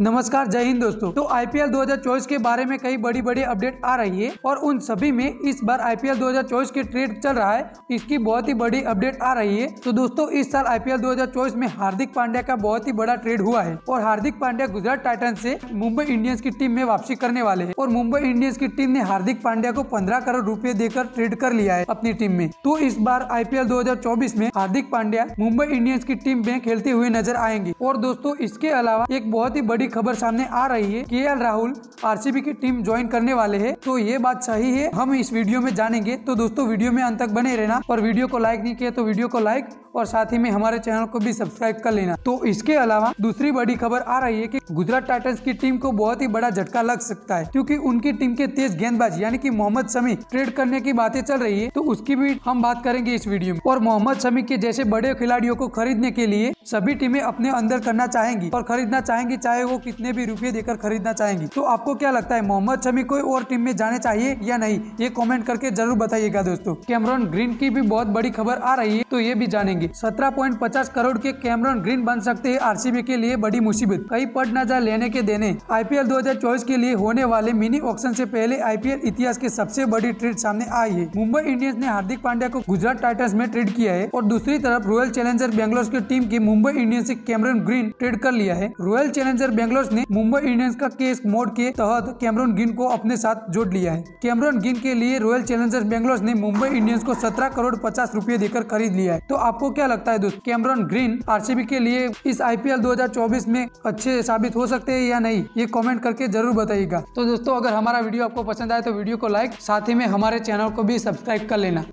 नमस्कार जय हिंद दोस्तों तो आईपीएल 2024 के बारे में कई बड़ी बड़ी अपडेट आ रही है और उन सभी में इस बार आईपीएल 2024 के ट्रेड चल रहा है इसकी बहुत ही बड़ी अपडेट आ रही है तो दोस्तों इस साल आईपीएल 2024 में हार्दिक पांड्या का बहुत ही बड़ा ट्रेड हुआ है और हार्दिक पांड्या गुजरात टाइटन से मुंबई इंडियंस की टीम में वापसी करने वाले है और मुंबई इंडियंस की टीम ने हार्दिक पांड्या को पंद्रह करोड़ रूपए देकर ट्रेड कर लिया है अपनी टीम में तो इस बार आईपीएल 2024 में हार्दिक पांड्या मुंबई इंडियंस की टीम में खेलते हुए नजर आएंगे और दोस्तों इसके अलावा एक बहुत ही बड़ी बड़ी खबर सामने आ रही है के राहुल आरसीबी की टीम ज्वाइन करने वाले है तो ये बात सही है हम इस वीडियो में जानेंगे तो दोस्तों वीडियो में अंत तक बने रहना और वीडियो को लाइक नहीं किया तो वीडियो को लाइक और साथ ही में हमारे चैनल को भी सब्सक्राइब कर लेना तो इसके अलावा दूसरी बड़ी खबर आ रही है कि गुजरात टाइटन्स की टीम को बहुत ही बड़ा झटका लग सकता है क्योंकि उनकी टीम के तेज गेंदबाज यानी कि मोहम्मद शमी ट्रेड करने की बातें चल रही है तो उसकी भी हम बात करेंगे इस वीडियो में और मोहम्मद शमी के जैसे बड़े खिलाड़ियों को खरीदने के लिए सभी टीमें अपने अंदर करना चाहेंगी और खरीदना चाहेंगी चाहे वो लोग कितने भी रुपए देकर खरीदना चाहेंगे तो आपको क्या लगता है मोहम्मद शमी को और टीम में जाने चाहिए या नहीं ये कॉमेंट करके जरूर बताइएगा दोस्तों कैमरॉन ग्रीन की भी बहुत बड़ी खबर आ रही है तो ये भी जानेंगे सत्रह पॉइंट पचास करोड़ के कैमरॉन ग्रीन बन सकते है आरसीबी के लिए बड़ी मुसीबत कई पट नजर लेने के देने आईपीएल 2024 के लिए होने वाले मिनी ऑक्शन से पहले आईपीएल इतिहास की सबसे बड़ी ट्रेड सामने आई है मुंबई इंडियंस ने हार्दिक पांड्या को गुजरात टाइटन्स में ट्रेड किया है और दूसरी तरफ रॉयल चैलेंजर बेंगलोर की टीम की मुंबई इंडियंस से कैमरन ग्रीन ट्रेड कर लिया है रॉयल चैलेंजर जंगलर्स ने मुंबई इंडियंस का केस मोड के तहत कैमरून गिन को अपने साथ जोड़ लिया है कैमरून गिन के लिए रॉयल चैलेंजर्स बेंगलोर ने मुंबई इंडियंस को सत्रह करोड़ पचास रूपए देकर खरीद लिया है तो आपको क्या लगता है दोस्तों कैमरोन ग्रीन आर के लिए इस आई पी में अच्छे साबित हो सकते हैं या नहीं ये कॉमेंट करके जरूर बताइएगा तो दोस्तों अगर हमारा वीडियो आपको पसंद आए तो वीडियो को लाइक साथ ही में हमारे चैनल को भी सब्सक्राइब कर लेना